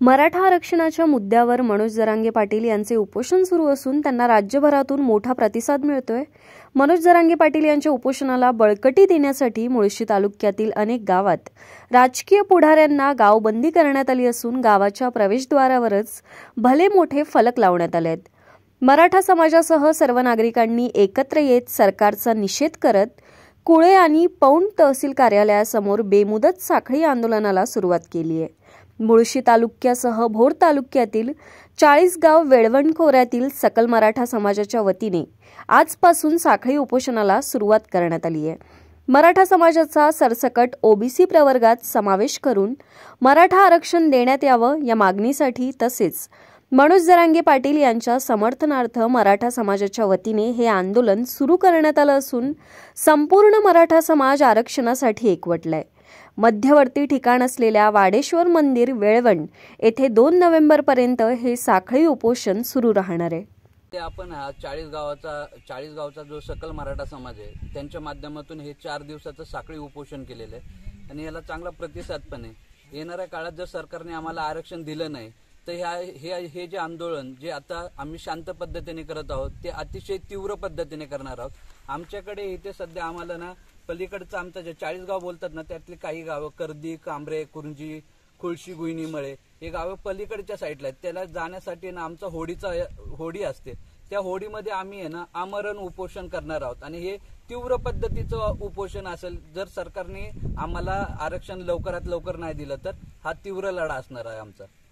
मराठा आरक्षणाच्या मुद्द्यावर मनोज जरांगे पाटील यांचे उपोषण सुरू असून त्यांना राज्यभरातून मोठा प्रतिसाद मिळतोय मनोज जरांगे पाटील यांच्या उपोषणाला बळकटी देण्यासाठी मुळशी तालुक्यातील अनेक गावात राजकीय पुढाऱ्यांना गावबंदी करण्यात आली असून गावाच्या प्रवेशद्वारावरच भले मोठे फलक लावण्यात आले आहेत मराठा समाजासह सर्व नागरिकांनी एकत्र येत सरकारचा निषेध करत कुळे आणि पौंड तहसील कार्यालयासमोर बेमुदत साखळी आंदोलनाला सुरुवात केली आहे मुळशी तालुक्यासह भोर तालुक्यातील गाव वेळवण खोऱ्यातील सकल मराठा समाजाच्या वतीने आजपासून साखळी उपोषणाला सुरुवात करण्यात आली आहे मराठा समाजाचा सरसकट ओबीसी प्रवर्गात समावेश करून मराठा आरक्षण देण्यात यावं या मागणीसाठी तसेच मनोज जरांगे पाटील यांच्या समर्थनार्थ मराठा समाजाच्या वतीने हे आंदोलन सुरू करण्यात आलं असून संपूर्ण मराठा समाज आरक्षणासाठी एकवटलाय मध्यवर्ती ठिकाण असलेल्या वाडेश्वर मंदिर वेळवण येथे दोन नोव्हेंबरपर्यंत हे साखळी उपोषण सुरू राहणार आहे ते आपण हा चाळीस गावाचा चाळीस गावचा जो सकल मराठा समाज आहे त्यांच्या माध्यमातून हे चार दिवसाचं साखळी उपोषण केलेलं आहे आणि याला चांगला प्रतिसाद पण आहे येणाऱ्या काळात जर सरकारने आम्हाला आरक्षण दिलं नाही तर ह्या हे हे जे आंदोलन जे आता आम्ही शांत पद्धतीने करत आहोत ते अतिशय तीव्र पद्धतीने करणार आहोत आमच्याकडे इथे सध्या आम्हाला ना पलीकडचं आमचं जे चाळीस गाव बोलतात ना त्यातली काही गावं कर्दी कांबरे कुरुंजी खुळशी मळे हे गावं पलीकडच्या साईडला आहेत त्याला जाण्यासाठी ना आमचा होडीचा होडी असते त्या होडीमध्ये आम्ही आहे ना आमरण उपोषण करणार आहोत आणि हे तीव्र पद्धतीचं उपोषण असेल जर सरकारने आम्हाला आरक्षण लवकरात लवकर नाही दिलं तर हा तीव्र लढा असणार आहे आमचा